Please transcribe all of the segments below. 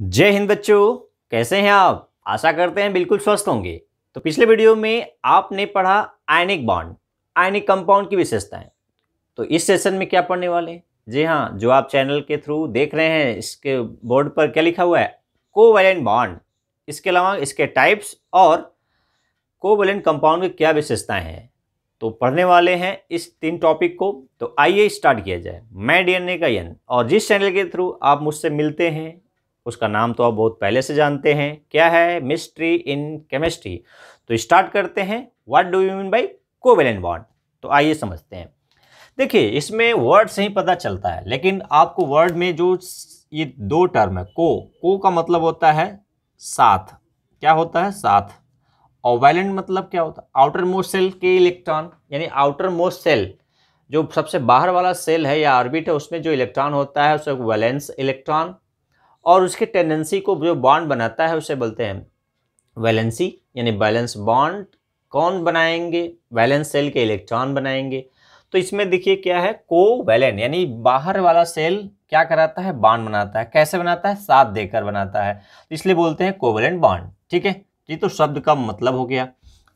जय हिंद बच्चों कैसे हैं आप आशा करते हैं बिल्कुल स्वस्थ होंगे तो पिछले वीडियो में आपने पढ़ा आयनिक बॉन्ड आयनिक कंपाउंड की विशेषताएं तो इस सेशन में क्या पढ़ने वाले जी हाँ जो आप चैनल के थ्रू देख रहे हैं इसके बोर्ड पर क्या लिखा हुआ है कोवेलेंट बॉन्ड इसके अलावा इसके टाइप्स और कोवेलेंट कंपाउंड की क्या विशेषताएँ हैं तो पढ़ने वाले हैं इस तीन टॉपिक को तो आइए स्टार्ट किया जाए मैं डी एन ए का यन और जिस चैनल के थ्रू आप मुझसे मिलते हैं उसका नाम तो आप बहुत पहले से जानते हैं क्या है मिस्ट्री इन केमिस्ट्री तो स्टार्ट करते हैं what do you mean by covalent bond तो आइए समझते हैं देखिए इसमें वर्ड से ही पता चलता है लेकिन आपको वर्ड में जो ये दो टर्म है को को का मतलब होता है साथ क्या होता है साथ ओवेलेंट मतलब क्या होता है आउटर मोस्ट सेल के इलेक्ट्रॉन यानी आउटर मोस्ट सेल जो सबसे बाहर वाला सेल है या ऑर्बिट है उसमें जो इलेक्ट्रॉन होता है उसे वैलेंस इलेक्ट्रॉन और उसके टेंडेंसी को जो बॉन्ड बनाता है उसे बोलते हैं वैलेंसी यानी बैलेंस बॉन्ड कौन बनाएंगे वैलेंस सेल के इलेक्ट्रॉन बनाएंगे तो इसमें देखिए क्या है कोवैलेंट यानी बाहर वाला सेल क्या कराता है बॉन्ड बनाता है कैसे बनाता है साथ देकर बनाता है तो इसलिए बोलते हैं कोवैलेंट बॉन्ड ठीक है ये तो शब्द का मतलब हो गया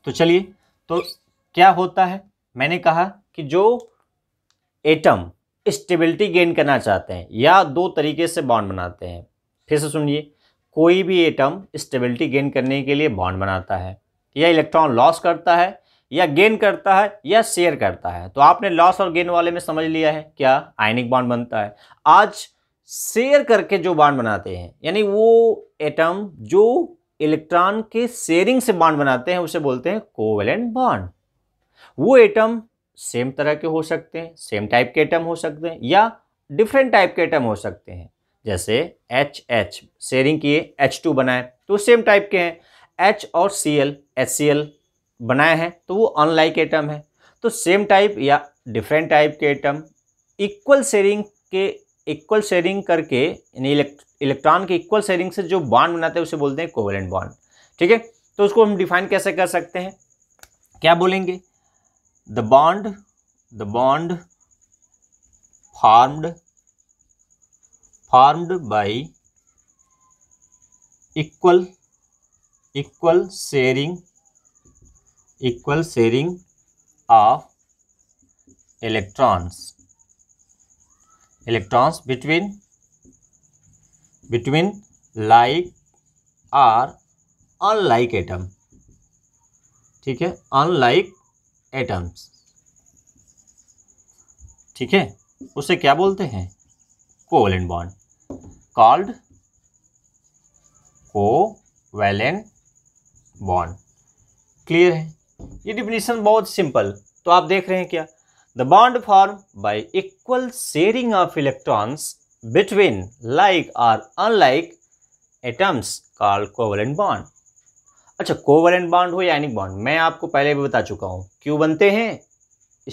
तो चलिए तो क्या होता है मैंने कहा कि जो एटम स्टेबिलिटी गेन करना चाहते हैं या दो तरीके से बॉन्ड बनाते हैं फिर से सुनिए कोई भी एटम स्टेबिलिटी गेन करने के लिए बॉन्ड बनाता है या इलेक्ट्रॉन लॉस करता है या गेन करता है या शेयर करता है तो आपने लॉस और गेन वाले में समझ लिया है क्या आयनिक बॉन्ड बनता है आज शेयर करके जो बॉन्ड बनाते हैं यानी वो एटम जो इलेक्ट्रॉन के शेयरिंग से बॉन्ड बनाते हैं उसे बोलते हैं कोवेलेंट बॉन्ड वो एटम सेम तरह के हो सकते हैं सेम टाइप के एटम हो सकते हैं या डिफरेंट टाइप के एटम हो सकते हैं जैसे एच एच शेयरिंग किए एच टू बनाए तो सेम टाइप के हैं एच और C L H C L बनाए हैं तो वो अनलाइक एटम है तो सेम टाइप या डिफरेंट टाइप के एटम इक्वल शेयरिंग के इक्वल शेयरिंग करके यानी इलेक्ट्रॉन के इक्वल शेयरिंग से जो बॉन्ड बनाते हैं उसे बोलते हैं कोवेलेंट बॉन्ड ठीक है तो उसको हम डिफाइन कैसे कर सकते हैं क्या बोलेंगे the bond the bond formed formed by equal equal sharing equal sharing of electrons electrons between between like or unlike atom ठीक है unlike atoms ठीक है उसे क्या बोलते हैं covalent bond called covalent bond clear है ये डिफिनेशन बहुत सिंपल तो आप देख रहे हैं क्या the bond form by equal sharing of electrons between like और unlike atoms called covalent bond अच्छा कोवलेंट बॉन्ड हो या आयनिक बॉन्ड मैं आपको पहले भी बता चुका हूँ क्यों बनते हैं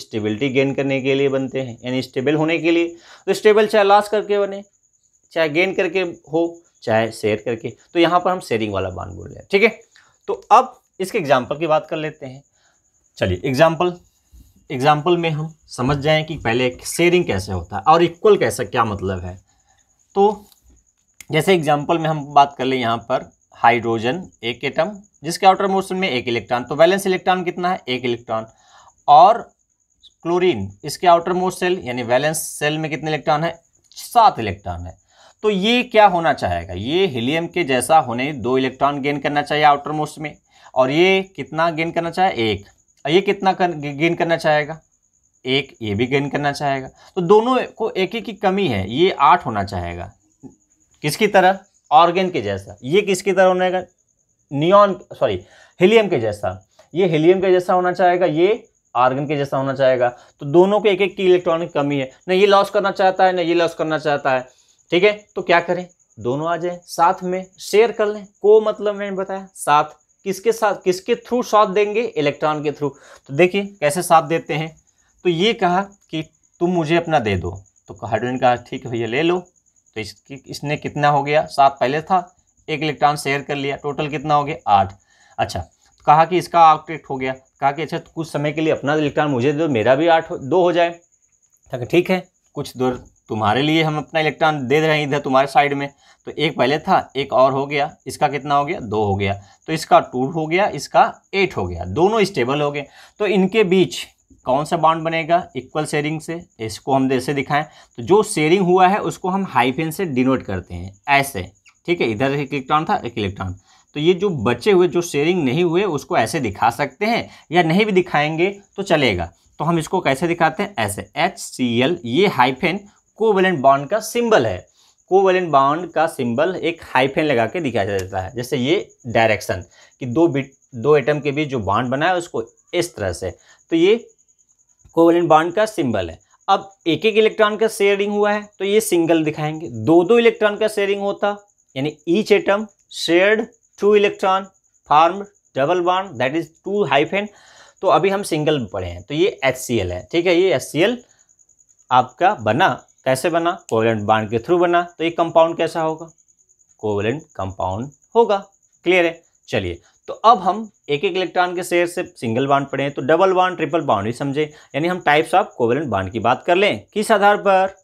स्टेबिलिटी गेन करने के लिए बनते हैं यानी स्टेबल होने के लिए तो स्टेबल चाहे लॉस करके बने चाहे गेन करके हो चाहे शेयर करके तो यहाँ पर हम शेयरिंग वाला बांध बोल रहे हैं ठीक है तो अब इसके एग्जाम्पल की बात कर लेते हैं चलिए एग्जाम्पल एग्जाम्पल में हम समझ जाएं कि पहले शेयरिंग कैसे होता है और इक्वल कैसा क्या मतलब है तो जैसे एग्जाम्पल में हम बात कर लें यहाँ पर हाइड्रोजन एक एटम जिसके आउटर मोशन में एक इलेक्ट्रॉन तो वैलेंस इलेक्ट्रॉन कितना है एक इलेक्ट्रॉन और क्लोरीन इसके आउटर मोस्ट सेल यानी वैलेंस सेल में कितने इलेक्ट्रॉन है सात इलेक्ट्रॉन है तो ये क्या होना चाहेगा ये हीलियम के जैसा होने दो इलेक्ट्रॉन गेन करना चाहिए आउटर मोस्ट में और ये कितना गेन करना चाहे एक ये कितना कर, गेन करना चाहेगा एक ये भी गेन करना चाहेगा तो दोनों को एक ही की कमी है ये आठ होना चाहेगा किसकी तरह ऑर्गेन के जैसा ये किसकी तरह का नियॉन सॉरी हीलियम के जैसा ये हीलियम के जैसा होना चाहेगा ये आर्गन के जैसा होना चाहेगा तो दोनों के एक एक की इलेक्ट्रॉनिक कमी है ना ये लॉस करना चाहता है ना ये लॉस करना चाहता है ठीक है तो क्या करें दोनों आ जाए साथ में शेयर कर लें को मतलब मैंने बताया साथ किसके साथ किसके थ्रू साथ देंगे इलेक्ट्रॉन के थ्रू तो देखिए कैसे साथ देते हैं तो ये कहा कि तुम मुझे अपना दे दो तो हाइड्रोजन कहा ठीक है भैया ले लो तो इसकी इसने कितना हो गया सात पहले था एक इलेक्ट्रॉन शेयर कर लिया टोटल कितना हो गया आठ अच्छा तो कहा कि इसका आउटरेट हो गया कहा कि अच्छा तो कुछ समय के लिए अपना इलेक्ट्रॉन मुझे दो मेरा भी आठ दो हो जाए तो ठीक है कुछ दूर तुम्हारे लिए हम अपना इलेक्ट्रॉन दे रहे हैं इधर तुम्हारे साइड में तो एक पहले था एक और हो गया इसका कितना हो गया दो हो गया तो इसका टू हो गया इसका एट हो गया दोनों स्टेबल हो गए तो इनके बीच कौन सा बाउंड बनेगा इक्वल शेयरिंग से इसको हम जैसे दिखाएं तो जो शेयरिंग हुआ है उसको हम हाईफेन से डिनोट करते हैं ऐसे ठीक है इधर एक इलेक्ट्रॉन था एक इलेक्ट्रॉन तो ये जो बचे हुए जो शेयरिंग नहीं हुए उसको ऐसे दिखा सकते हैं या नहीं भी दिखाएंगे तो चलेगा तो हम इसको कैसे दिखाते हैं ऐसे एच सी एल ये हाइफेन कोवेलेंट बाउंड का सिंबल है कोवेलेंट बाउंड का सिंबल एक हाइफेन लगा के दिखाया जाता है जैसे ये डायरेक्शन कि दो बिट दो एटम के बीच जो बाउंड बना है उसको इस तरह से तो ये कोवेलेंट बाउंड का सिंबल है अब एक एक इलेक्ट्रॉन का शेयरिंग हुआ है तो ये सिंगल दिखाएंगे दो दो इलेक्ट्रॉन का शेयरिंग होता यानी each atom shared two electron form double bond that is two hyphen तो अभी हम सिंगल पढ़े हैं तो ये एच है ठीक है ये एच आपका बना कैसे बना कोवलेंट बांड के थ्रू बना तो ये कंपाउंड कैसा होगा कोवलेंट कंपाउंड होगा क्लियर है चलिए तो अब हम एक एक इलेक्ट्रॉन के शेयर से सिंगल बांड पढ़े तो डबल बांड ट्रिपल बांड भी समझे यानी हम टाइप्स ऑफ कोवलेंट बांड की बात कर लें किस आधार पर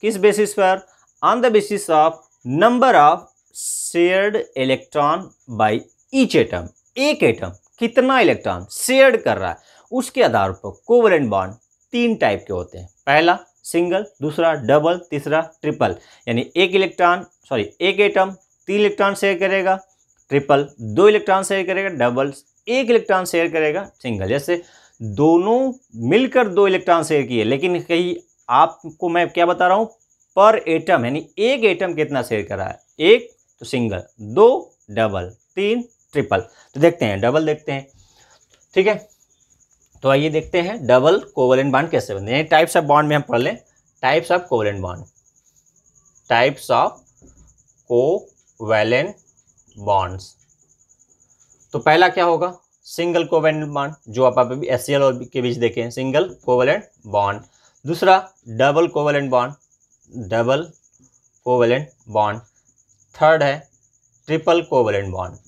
किस बेसिस पर on the basis of number of shared electron by each atom एक एटम कितना इलेक्ट्रॉन शेयर्ड कर रहा है उसके आधार पर कोवलेंट बांड तीन टाइप के होते हैं पहला सिंगल दूसरा डबल तीसरा ट्रिपल यानी एक इलेक्ट्रॉन सॉरी एक एटम तीन इलेक्ट्रॉन शेयर करेगा ट्रिपल दो इलेक्ट्रॉन शेयर करेगा डबल एक इलेक्ट्रॉन शेयर करेगा सिंगल जैसे दोनों मिलकर दो इलेक्ट्रॉन शेयर किए लेकिन कहीं आपको मैं क्या बता रहा हूँ पर एटम यानी एक एटम कितना शेयर करा है एक तो सिंगल दो डबल तीन ट्रिपल तो देखते हैं डबल देखते हैं ठीक है तो आइए देखते हैं डबल कोवलेंट बॉन्ड कैसे बनते हैं टाइप्स ऑफ बॉन्ड में हम पढ़ लें types of covalent bond types of covalent bonds तो पहला क्या होगा सिंगल कोवेलेंट बॉन्ड जो आप अभी एस और के बीच देखें सिंगल कोवेलेंट बॉन्ड दूसरा double covalent bond double covalent bond third है triple covalent bond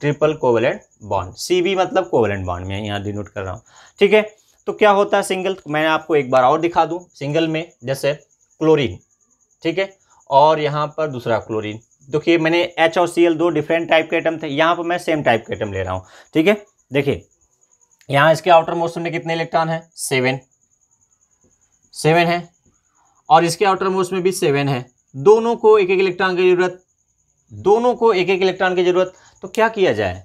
triple covalent bond सी मतलब कोवलेंट बॉन्ड मैं यहाँ डिनोट कर रहा हूँ ठीक है तो क्या होता है सिंगल तो मैंने आपको एक बार और दिखा दूँ सिंगल में जैसे क्लोरीन ठीक है और यहाँ पर दूसरा क्लोरीन देखिए मैंने एच और सी एल दो डिफरेंट टाइप के आइटम थे यहाँ पर मैं सेम टाइप के आइटम ले रहा हूँ ठीक है देखिए यहाँ इसके आउटर मोस्ट में कितने इलेक्ट्रॉन है सेवन सेवन है और इसके आउटर मोस्ट में भी सेवन है दोनों को एक एक इलेक्ट्रॉन की जरूरत दोनों को एक एक इलेक्ट्रॉन की ज़रूरत तो क्या किया जाए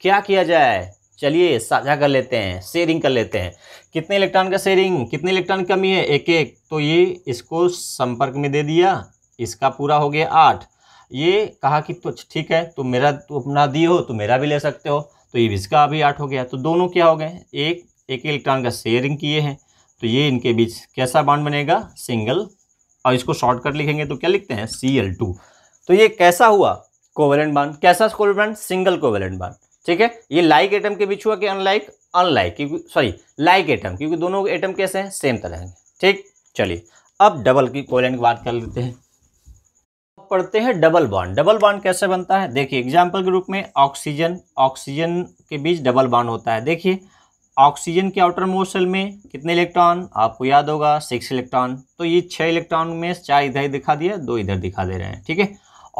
क्या किया जाए चलिए साझा कर लेते हैं शेयरिंग कर लेते हैं कितने इलेक्ट्रॉन का शेयरिंग कितने इलेक्ट्रॉन कमी है एक एक तो ये इसको संपर्क में दे दिया इसका पूरा हो गया आठ ये कहा कि तो अच्छा, ठीक है तो मेरा तो अपना दी हो तो मेरा भी ले सकते हो तो ये इसका अभी आठ हो गया तो दोनों क्या हो गए एक एक इलेक्ट्रॉन का शेयरिंग किए हैं तो ये इनके बीच कैसा बॉन्ड बनेगा सिंगल और इसको शॉर्टकट लिखेंगे तो क्या लिखते हैं सी एल टू तो ये कैसा हुआ कोवेलेंट बॉन्ड कैसा covalent bond single covalent bond ठीक है ये लाइक एटम के बीच हुआ कि अनलाइक अनलाइक क्योंकि सॉरी लाइक एटम क्योंकि दोनों एटम कैसे हैं सेम तरह हैं ठीक चलिए अब डबल की कोवेलेंट की बात कर लेते हैं पढ़ते हैं डबल बॉन्ड डबल बॉन्ड कैसे बनता है देखिए एग्जाम्पल के रूप में ऑक्सीजन ऑक्सीजन के बीच डबल बॉन्ड होता है देखिए ऑक्सीजन के आउटर मोशन में कितने इलेक्ट्रॉन आपको याद होगा सिक्स इलेक्ट्रॉन तो ये छह इलेक्ट्रॉन में चार इधर ही दिखा दिया दो इधर दिखा दे रहे हैं ठीक है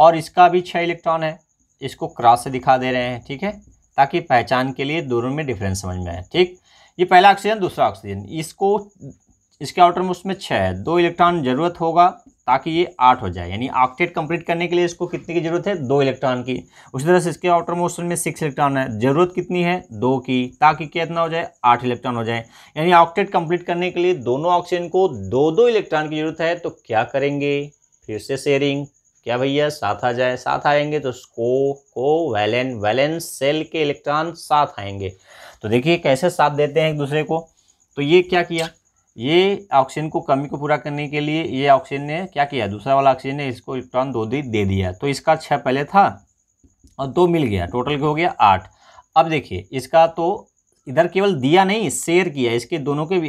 और इसका भी छः इलेक्ट्रॉन है इसको क्रॉस से दिखा दे रहे हैं ठीक है ताकि पहचान के लिए दोनों में डिफरेंस समझ में आए ठीक ये पहला ऑक्सीजन दूसरा ऑक्सीजन इसको इसके आउटर मोस्ट में छः है दो इलेक्ट्रॉन जरूरत होगा ताकि ये आठ हो जाए यानी ऑक्टेट कंप्लीट करने के लिए इसको कितने की जरूरत है दो इलेक्ट्रॉन की उसी तरह से इसके आउटर मोशन में सिक्स इलेक्ट्रॉन है जरूरत कितनी है दो की ताकि कितना हो जाए आठ इलेक्ट्रॉन हो जाए यानी ऑक्टेट कंप्लीट करने के लिए दोनों ऑक्सीजन को दो दो इलेक्ट्रॉन की जरूरत है तो क्या करेंगे फिर से शेयरिंग क्या भैया साथ आ जाए साथ आएंगे तो को को वैलेन वैलेंस सेल के इलेक्ट्रॉन साथ आएंगे तो देखिए कैसे साथ देते हैं एक दूसरे को तो ये क्या किया ये ऑक्सीजन को कमी को पूरा करने के लिए ये ऑक्सीजन ने क्या किया दूसरा वाला ऑक्सीजन ने इसको इलेक्ट्रॉन दो दी दे दिया तो इसका छः पहले था और दो मिल गया टोटल हो गया आठ अब देखिए इसका तो इधर केवल दिया नहीं शेयर किया इसके दोनों के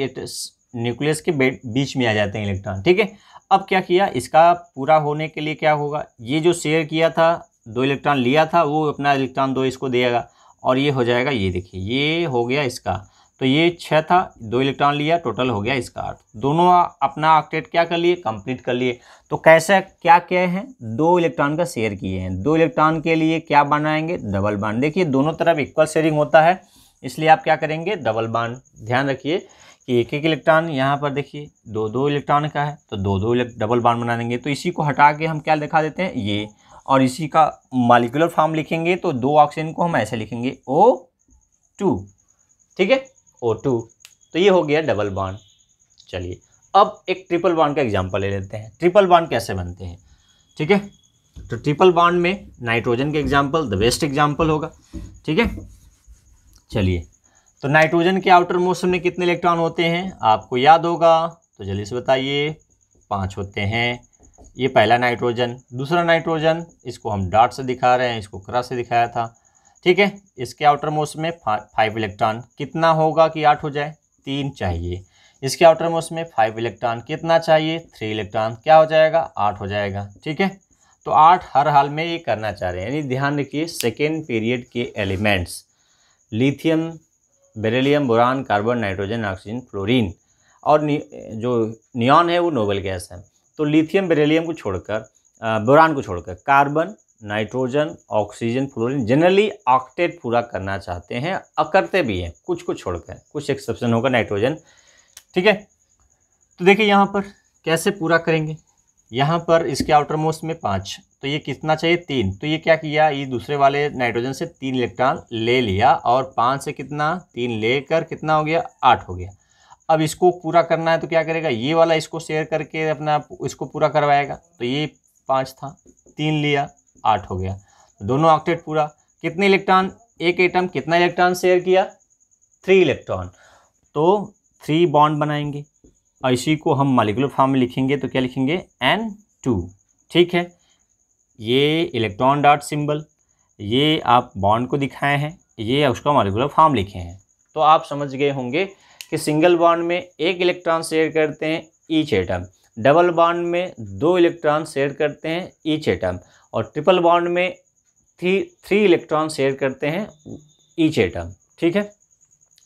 न्यूक्लियस के बीच में आ जाते हैं इलेक्ट्रॉन ठीक है अब क्या किया इसका पूरा होने के लिए क्या होगा ये जो शेयर किया था दो इलेक्ट्रॉन लिया था वो अपना इलेक्ट्रॉन दो इसको देगा और ये हो जाएगा ये देखिए ये हो गया इसका तो ये छः था दो इलेक्ट्रॉन लिया टोटल हो गया इसका आठ दोनों अपना ऑक्टेट क्या कर लिए कंप्लीट कर लिए तो कैसे क्या क्या हैं दो इलेक्ट्रॉन का शेयर किए हैं दो इलेक्ट्रॉन के लिए क्या बनाएंगे डबल बांड देखिए दोनों तरफ इक्वल शेयरिंग होता है इसलिए आप क्या करेंगे डबल बांड ध्यान रखिए कि एक एक इलेक्ट्रॉन यहाँ पर देखिए दो दो इलेक्ट्रॉन का है तो दो दो डबल बाड बना देंगे तो इसी को हटा के हम क्या दिखा देते हैं ये और इसी का मालिकुलर फॉर्म लिखेंगे तो दो ऑक्सीजन को हम ऐसे लिखेंगे ओ टू ठीक है ओ टू तो ये हो गया डबल बॉन्ड चलिए अब एक ट्रिपल बॉन्ड का एग्जाम्पल ले लेते हैं ट्रिपल बॉन्ड कैसे बनते हैं ठीक है तो ट्रिपल बॉन्ड में नाइट्रोजन के एग्जाम्पल द बेस्ट एग्जाम्पल होगा ठीक है चलिए तो नाइट्रोजन के आउटर मोशन में कितने इलेक्ट्रॉन होते हैं आपको याद होगा तो जल्दी से बताइए पाँच होते हैं ये पहला नाइट्रोजन दूसरा नाइट्रोजन इसको हम डॉट से दिखा रहे हैं इसको क्रा से दिखाया था ठीक है इसके आउटर मोस्ट में फा, फाइव इलेक्ट्रॉन कितना होगा कि आठ हो जाए तीन चाहिए इसके आउटर मोस्ट में फाइव इलेक्ट्रॉन कितना चाहिए थ्री इलेक्ट्रॉन क्या हो जाएगा आठ हो जाएगा ठीक है तो आठ हर हाल में ये करना चाह रहे हैं यानी ध्यान रखिए सेकेंड पीरियड के elements lithium beryllium boron carbon nitrogen oxygen fluorine और नि, जो नियॉन है वो नोबल गैस है तो लिथियम बेरेलीम को छोड़कर बुरान को छोड़कर carbon nitrogen oxygen fluorine generally octet पूरा करना चाहते हैं और करते भी हैं कुछ को छोड़कर कुछ एक्सेप्शन होगा नाइट्रोजन ठीक है तो देखिए यहाँ पर कैसे पूरा करेंगे यहाँ पर इसके आउटर मोस्ट में पाँच तो ये कितना चाहिए तीन तो ये क्या किया ये दूसरे वाले नाइट्रोजन से तीन इलेक्ट्रॉन ले लिया और पाँच से कितना तीन लेकर कितना हो गया आठ हो गया अब इसको पूरा करना है तो क्या करेगा ये वाला इसको शेयर करके अपना इसको पूरा करवाएगा तो ये पाँच था तीन लिया आठ हो गया दोनों ऑक्टेट पूरा कितने इलेक्ट्रॉन एक एटम कितना इलेक्ट्रॉन शेयर किया थ्री इलेक्ट्रॉन तो थ्री बॉन्ड बनाएंगे और इसी को हम मालिकुलर फॉर्म में लिखेंगे तो क्या लिखेंगे एन टू ठीक है ये इलेक्ट्रॉन डॉट सिंबल ये आप बॉन्ड को दिखाए हैं ये उसका मालिकुलर फॉर्म लिखे हैं तो आप समझ गए होंगे कि सिंगल बॉन्ड में एक इलेक्ट्रॉन शेयर करते हैं ईच एटम डबल बॉन्ड में दो इलेक्ट्रॉन शेयर करते हैं ईच एटम और ट्रिपल बॉन्ड में थ्री थ्री इलेक्ट्रॉन शेयर करते हैं ईच एटम ठीक है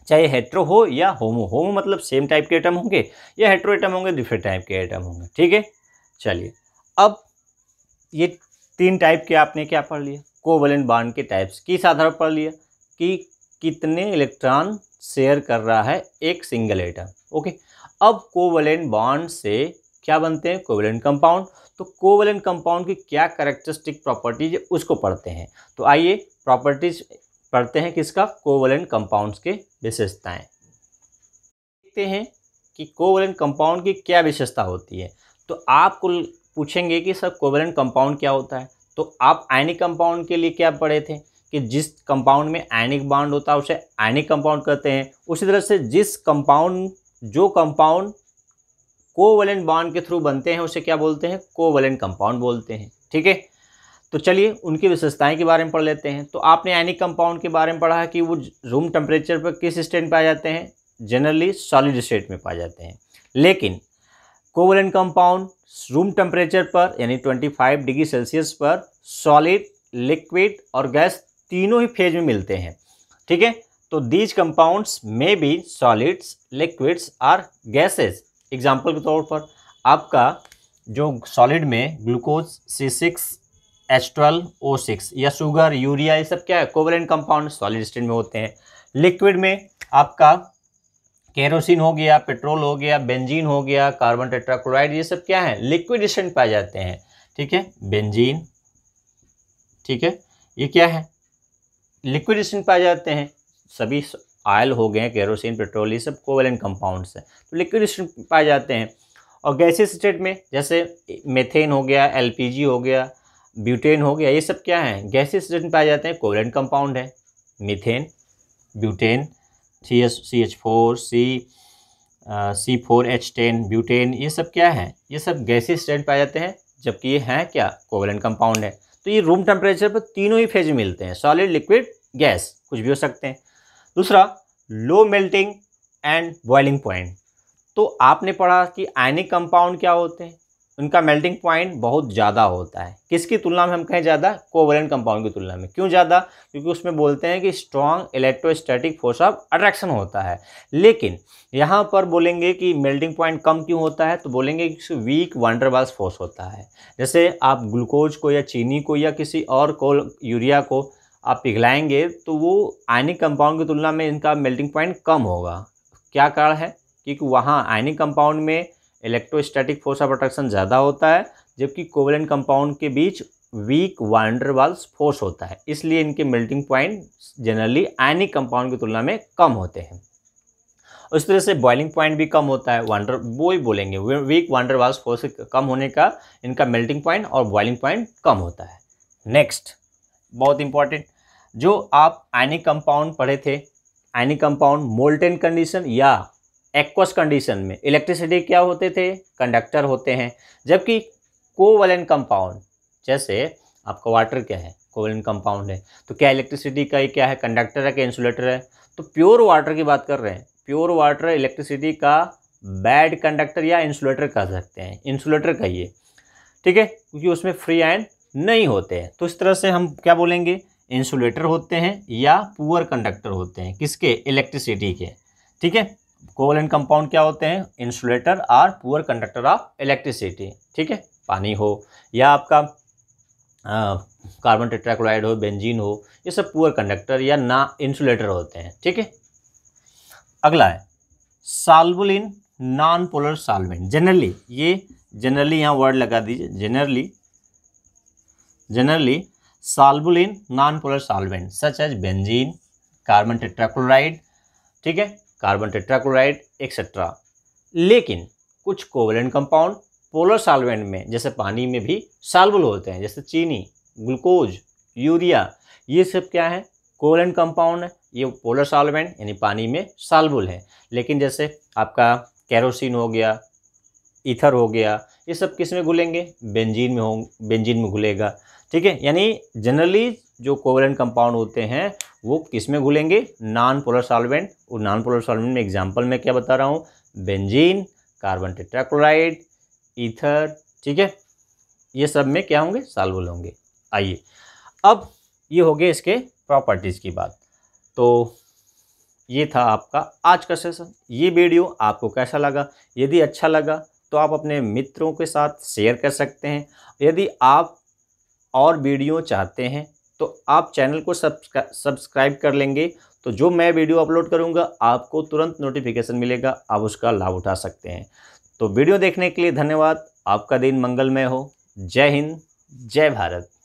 चाहे हेट्रो हो या होमो होमो मतलब सेम टाइप के आइटम होंगे या हेट्रो आइटम होंगे डिफरेंट टाइप के आइटम होंगे ठीक है चलिए अब ये तीन टाइप के आपने क्या पढ़ लिया कोवलेंट बाड के टाइप्स किस आधार पर लिया कि कितने इलेक्ट्रॉन शेयर कर रहा है एक सिंगल एटम ओके अब कोवलेंट बॉन्ड से क्या बनते हैं कोवलेंट कंपाउंड तो कोवलेंट कंपाउंड की क्या करेक्टरिस्टिक प्रॉपर्टीज उसको पढ़ते हैं तो आइए प्रॉपर्टीज पढ़ते हैं किसका कोवलेंट कंपाउंड्स के विशेषताएं देखते हैं कि कोवलेंट कंपाउंड की क्या विशेषता होती है तो कुल पूछेंगे कि सर कोवलेंट कंपाउंड क्या होता है तो आप आयनिक कंपाउंड के लिए क्या पढ़े थे कि जिस कंपाउंड में आयनिक बाउंड होता है उसे आयनिक कंपाउंड कहते हैं उसी तरह से जिस कंपाउंड जो कंपाउंड कोवलेंट बाउंड के थ्रू बनते हैं उसे क्या बोलते हैं कोवलेंट कंपाउंड बोलते हैं ठीक है तो चलिए उनकी विशेषताएं के बारे में पढ़ लेते हैं तो आपने आयनिक कंपाउंड के बारे में पढ़ा है कि वो रूम टेम्परेचर पर किस स्टेट आ जाते हैं जनरली सॉलिड स्टेट में पाए जाते हैं लेकिन कोवलेंट कंपाउंड रूम टेम्परेचर पर यानी 25 डिग्री सेल्सियस पर सॉलिड लिक्विड और गैस तीनों ही फेज में मिलते हैं ठीक है तो दीज कंपाउंड्स में भी सॉलिड्स लिक्विड्स और गैसेस एग्जाम्पल के तौर पर आपका जो सॉलिड में glucose C six H O six या शुगर यूरिया ये सब क्या है कोवलेंट कंपाउंड सॉलिड स्टेट में होते हैं लिक्विड में आपका केरोसिन हो गया पेट्रोल हो गया बेंजीन हो गया कार्बन टेट्राक्लोराइड ये सब क्या है लिक्विड स्टेट पाए जाते हैं ठीक है बेंजीन ठीक है ये क्या है लिक्विड स्टेट पाए जाते हैं सभी ऑयल हो गए केरोसिन पेट्रोल ये सब कोवलेंट कंपाउंड्स हैं तो लिक्विड स्टेट पाए जाते हैं और गैसेस स्टेट में जैसे मेथेन हो गया एलपीजी हो गया ब्यूटेन हो गया ये सब क्या है गैसेस रिटर्न पाए जाते हैं कोवलेंट कंपाउंड है methane butane C S C H four C C four H ten butane ये सब क्या है ये सब गैसेस रिटर्न पाए जाते हैं जबकि ये हैं क्या कोवलेंट कंपाउंड है तो ये रूम टेम्परेचर पर तीनों ही फेज मिलते हैं सॉलिड लिक्विड गैस कुछ भी हो सकते हैं दूसरा low melting and boiling point तो आपने पढ़ा कि आयनिक कंपाउंड क्या होते हैं उनका मेल्टिंग पॉइंट बहुत ज़्यादा होता है किसकी तुलना में हम कहें ज़्यादा कोवरेंट कंपाउंड की तुलना में क्यों ज़्यादा क्योंकि उसमें बोलते हैं कि strong electrostatic force of attraction होता है लेकिन यहाँ पर बोलेंगे कि मेल्टिंग पॉइंट कम क्यों होता है तो बोलेंगे कि वीक वांडरवाल्स फोर्स होता है जैसे आप ग्लूकोज को या चीनी को या किसी और को यूरिया को आप पिघलाएंगे तो वो आयनिक कंपाउंड की तुलना में इनका मेल्टिंग पॉइंट कम होगा क्या कारण है क्योंकि वहाँ आयनिक कंपाउंड में इलेक्ट्रोस्टैटिक फोर्स ऑफ अट्रैक्शन ज़्यादा होता है जबकि कोवलेंट कंपाउंड के बीच वीक वांडरवाल्स फोर्स होता है इसलिए इनके melting point generally ionic compound की तुलना में कम होते हैं उस तरह से बॉइलिंग पॉइंट भी कम होता है वांडर वो ही बोलेंगे वीक वाल्स फोर्स कम होने का इनका मेल्टिंग पॉइंट और बॉइलिंग पॉइंट कम होता है नेक्स्ट बहुत इंपॉर्टेंट जो आप आयनिक कंपाउंड पढ़े थे आयनिक कंपाउंड मोल्टेन कंडीशन या एक्वस कंडीशन में इलेक्ट्रिसिटी क्या होते थे कंडक्टर होते हैं जबकि कोवलन कंपाउंड जैसे आपका वाटर क्या है कोवलन कंपाउंड है तो क्या इलेक्ट्रिसिटी का ही क्या है कंडक्टर है क्या इंसुलेटर है तो प्योर वाटर की बात कर रहे हैं प्योर वाटर इलेक्ट्रिसिटी का बैड कंडक्टर या इंसुलेटर कह सकते हैं इंसुलेटर कहिए ठीक है क्योंकि उसमें फ्री आयन नहीं होते हैं तो इस तरह से हम क्या बोलेंगे इंसुलेटर होते हैं या पुअर कंडक्टर होते हैं किसके इलेक्ट्रिसिटी के ठीक है कोवलेंट कंपाउंड क्या होते हैं insulator are poor conductor of electricity ठीक है पानी हो या आपका कार्बन टेट्राक्लोराइड हो बेंजीन हो ये सब पुअर कंडक्टर या ना इंसुलेटर होते हैं ठीक है अगला है soluble in non polar solvent generally ये जनरली यहाँ वर्ड लगा दीजिए generally generally soluble in non polar solvent such as benzene carbon tetrachloride ठीक है कार्बन टेट्राक्लोराइड एक्सेट्रा लेकिन कुछ कोवलेंट कंपाउंड पोलर सालवेंट में जैसे पानी में भी साल्वल होते हैं जैसे चीनी ग्लूकोज यूरिया ये सब क्या है कोवलेंट कंपाउंड है ये पोलर सालवेंट यानी पानी में साल्वल है लेकिन जैसे आपका कैरोसिन हो गया ईथर हो गया ये सब किस में घुलेंगे बेंजीन में हो बेंजीन में घुलेगा ठीक है यानी जनरली जो कोवलेंट कंपाउंड होते हैं वो किस में घुलेंगे नॉन पोलर सॉल्वेंट और नॉन पोलर सॉल्वेंट में एग्जांपल मैं क्या बता रहा हूँ बेंजीन कार्बन टेट्राक्लोराइड ईथर ठीक है ये सब में क्या होंगे साल्वल होंगे आइए अब ये हो गए इसके प्रॉपर्टीज़ की बात तो ये था आपका आज का सेशन ये वीडियो आपको कैसा लगा यदि अच्छा लगा तो आप अपने मित्रों के साथ शेयर कर सकते हैं यदि आप और वीडियो चाहते हैं तो आप चैनल को सब्सक्राइब कर लेंगे तो जो मैं वीडियो अपलोड करूँगा आपको तुरंत नोटिफिकेशन मिलेगा आप उसका लाभ उठा सकते हैं तो वीडियो देखने के लिए धन्यवाद आपका दिन मंगलमय हो जय हिंद जय भारत